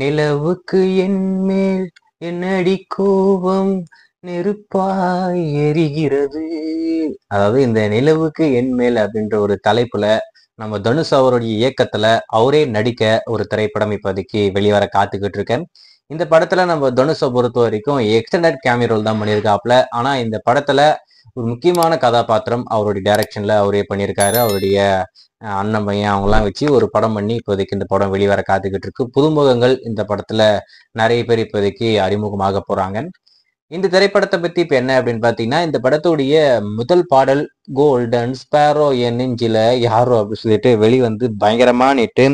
நிலவுக்கு என்மேல் என்னடி கோபம் நெருப்பாய் எரிகிறது அதாவது இந்த நிலவுக்கு என்மேல் அப்படின்ற ஒரு தலைப்புல நம்ம தனுஷ் அவருடைய இயக்கத்துல அவரே நடிக்க ஒரு திரைப்படம் இப்போதைக்கு வெளிவர காத்துக்கிட்டு இருக்கேன் இந்த படத்துல நம்ம தனுஷை பொறுத்த வரைக்கும் எக்ஸ்டெண்டட் கேமரோல் தான் பண்ணியிருக்காப்ல ஆனா இந்த படத்துல ஒரு முக்கியமான கதாபாத்திரம் அவருடைய டைரக்ஷன்ல அவரே பண்ணியிருக்காரு அவருடைய அண்ணன் பையன் எல்லாம் வச்சு ஒரு படம் பண்ணி இப்போதைக்கு இந்த படம் வெளிவர காத்துக்கிட்டு இருக்கு புதுமுகங்கள் இந்த படத்துல நிறைய பேர் இப்போதைக்கு அறிமுகமாக போறாங்க இந்த திரைப்படத்தை பத்தி இப்ப என்ன அப்படின்னு பாத்தீங்கன்னா இந்த படத்துடைய முதல் பாடல் கோல்டன் ஸ்பேரோ என்னிஞ்சில யாரோ அப்படின்னு சொல்லிட்டு வெளிவந்து பயங்கரமானிட்டு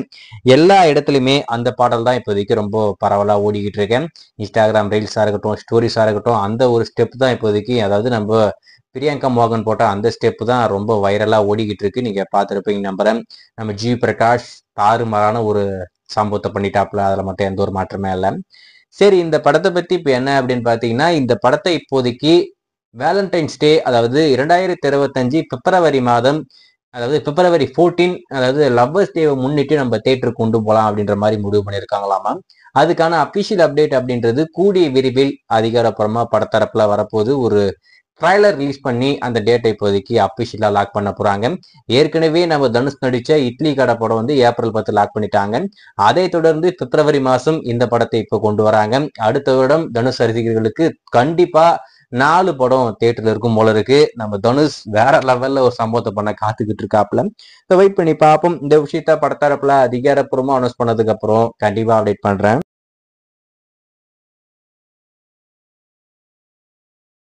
எல்லா இடத்துலையுமே அந்த பாடல் தான் இப்போதைக்கு ரொம்ப பரவலா ஓடிக்கிட்டு இருக்கேன் இன்ஸ்டாகிராம் ரீல்ஸா இருக்கட்டும் ஸ்டோரிஸா இருக்கட்டும் அந்த ஒரு ஸ்டெப் தான் இப்போதைக்கு அதாவது நம்ம பிரியங்கா மோகன் போட்ட அந்த ஸ்டெப் தான் ரொம்ப வைரலாக ஓடிக்கிட்டு இருக்கு நீங்க பார்த்துருப்பீங்க நம்புறேன் நம்ம ஜி பிரகாஷ் தாறுமாறான ஒரு சம்பவத்தை பண்ணிட்டாப்புல அதில் மட்டும் எந்த ஒரு மாற்றமே இல்லை சரி இந்த படத்தை பற்றி இப்போ என்ன அப்படின்னு பார்த்தீங்கன்னா இந்த படத்தை இப்போதைக்கு வேலண்டைன்ஸ் டே அதாவது இரண்டாயிரத்தி இருபத்தஞ்சு பிப்ரவரி மாதம் அதாவது பிப்ரவரி ஃபோர்டீன் அதாவது லவ்வர்ஸ் டேவை முன்னிட்டு நம்ம தேட்டருக்கு கொண்டு போகலாம் அப்படின்ற மாதிரி முடிவு பண்ணியிருக்காங்களாமா அதுக்கான அஃபிஷியல் அப்டேட் அப்படின்றது கூடிய விரிவில் அதிகாரப்புறமா படத்தரப்பில் வரப்போது ஒரு ட்ரைலர் ரிலீஸ் பண்ணி அந்த டேட்டை இப்போதைக்கு அஃபிஷியலாக லாக் பண்ண போகிறாங்க ஏற்கனவே நம்ம தனுஷ் நடித்த இட்லி கடை படம் வந்து ஏப்ரல் பத்து லாக் பண்ணிட்டாங்க அதை தொடர்ந்து பிப்ரவரி மாதம் இந்த படத்தை இப்போ கொண்டு வராங்க அடுத்த வருடம் தனுஷ் ரசிகர்களுக்கு கண்டிப்பாக நாலு படம் தேட்டர்ல இருக்கும் போல இருக்கு நம்ம தனுஷ் வேற லெவல்ல ஒரு சம்பவத்தை பண்ண காத்துக்கிட்டு இருக்காப்ல ஸோ வெயிட் பண்ணி பார்ப்போம் இந்த விஷயத்த படத்தரப்புல அதிகாரப்பூர்வமா அனௌன்ஸ் பண்ணதுக்கு அப்புறம் கண்டிப்பா அப்டேட் பண்றேன்